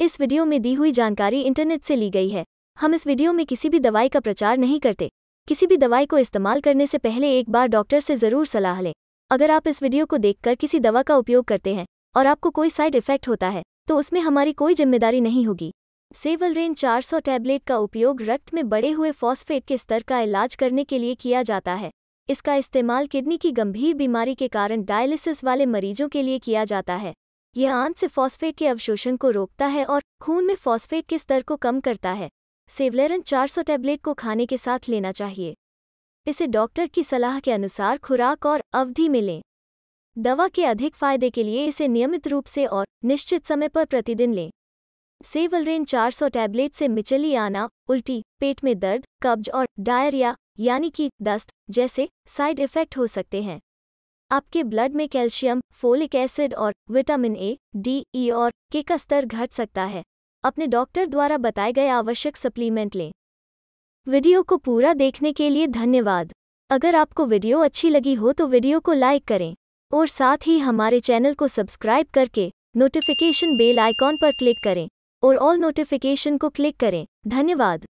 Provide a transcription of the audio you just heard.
इस वीडियो में दी हुई जानकारी इंटरनेट से ली गई है हम इस वीडियो में किसी भी दवाई का प्रचार नहीं करते किसी भी दवाई को इस्तेमाल करने से पहले एक बार डॉक्टर से ज़रूर सलाह लें अगर आप इस वीडियो को देखकर किसी दवा का उपयोग करते हैं और आपको कोई साइड इफेक्ट होता है तो उसमें हमारी कोई जिम्मेदारी नहीं होगी सेवलरेन 400 टैबलेट का उपयोग रक्त में बढ़े हुए फॉस्फेट के स्तर का इलाज करने के लिए किया जाता है इसका इस्तेमाल किडनी की गंभीर बीमारी के कारण डायलिसिस वाले मरीजों के लिए किया जाता है यह आंत से फॉस्फेट के अवशोषण को रोकता है और खून में फॉस्फेट के स्तर को कम करता है सेवलेरन 400 टैबलेट को खाने के साथ लेना चाहिए इसे डॉक्टर की सलाह के अनुसार खुराक और अवधि में लें दवा के अधिक फायदे के लिए इसे नियमित रूप से और निश्चित समय पर प्रतिदिन लें सेवलरेन 400 टैबलेट से मिचली आना उल्टी पेट में दर्द कब्ज और डायरिया यानी कि दस्त जैसे साइड इफेक्ट हो सकते हैं आपके ब्लड में कैल्शियम फोलिक एसिड और विटामिन ए डी ई और के का स्तर घट सकता है अपने डॉक्टर द्वारा बताए गए आवश्यक सप्लीमेंट लें वीडियो को पूरा देखने के लिए धन्यवाद अगर आपको वीडियो अच्छी लगी हो तो वीडियो को लाइक करें और साथ ही हमारे चैनल को सब्सक्राइब करके नोटिफिकेशन बेल आइकॉन पर क्लिक करें और ऑल नोटिफिकेशन को क्लिक करें धन्यवाद